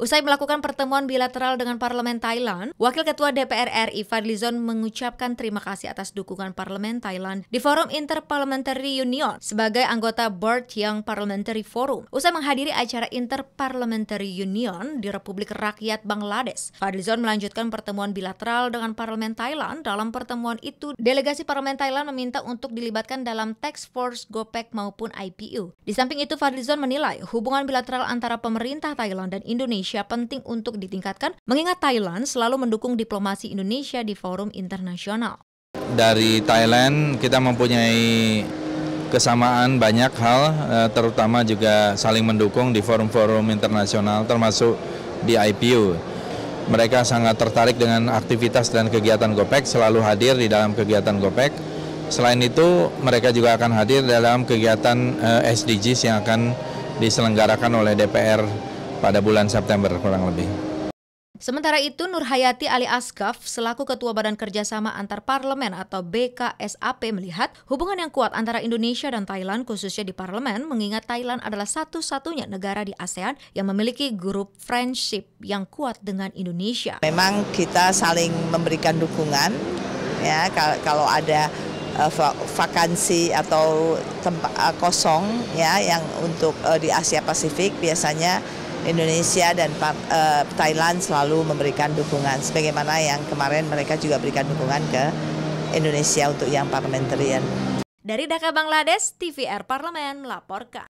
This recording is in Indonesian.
Usai melakukan pertemuan bilateral dengan parlemen Thailand, Wakil Ketua DPR RI Fadlizon mengucapkan terima kasih atas dukungan parlemen Thailand di Forum Interparliamentary Union sebagai anggota Board Young Parliamentary Forum. Usai menghadiri acara Interparliamentary Union di Republik Rakyat Bangladesh, Fadlizon melanjutkan pertemuan bilateral dengan parlemen Thailand. Dalam pertemuan itu, delegasi parlemen Thailand meminta untuk dilibatkan dalam tax Force GOPEC maupun IPU. Di samping itu, Fadlizon menilai hubungan bilateral antara pemerintah Thailand dan Indonesia Indonesia penting untuk ditingkatkan mengingat Thailand selalu mendukung diplomasi Indonesia di forum internasional. Dari Thailand kita mempunyai kesamaan banyak hal eh, terutama juga saling mendukung di forum-forum internasional termasuk di IPU. Mereka sangat tertarik dengan aktivitas dan kegiatan GOPEK, selalu hadir di dalam kegiatan GOPEK. Selain itu, mereka juga akan hadir dalam kegiatan eh, SDGs yang akan diselenggarakan oleh DPR pada bulan September kurang lebih. Sementara itu, Nur Hayati Ali Askaf, selaku Ketua Badan Kerjasama Antar Parlemen atau BKSAP melihat hubungan yang kuat antara Indonesia dan Thailand khususnya di parlemen mengingat Thailand adalah satu-satunya negara di ASEAN yang memiliki grup friendship yang kuat dengan Indonesia. Memang kita saling memberikan dukungan ya kalau ada eh, vakansi atau tempat eh, kosong ya yang untuk eh, di Asia Pasifik biasanya Indonesia dan uh, Thailand selalu memberikan dukungan sebagaimana yang kemarin mereka juga berikan dukungan ke Indonesia untuk yang parlementerian. Dari Dhaka Bangladesh, TVR Parlemen melaporkan.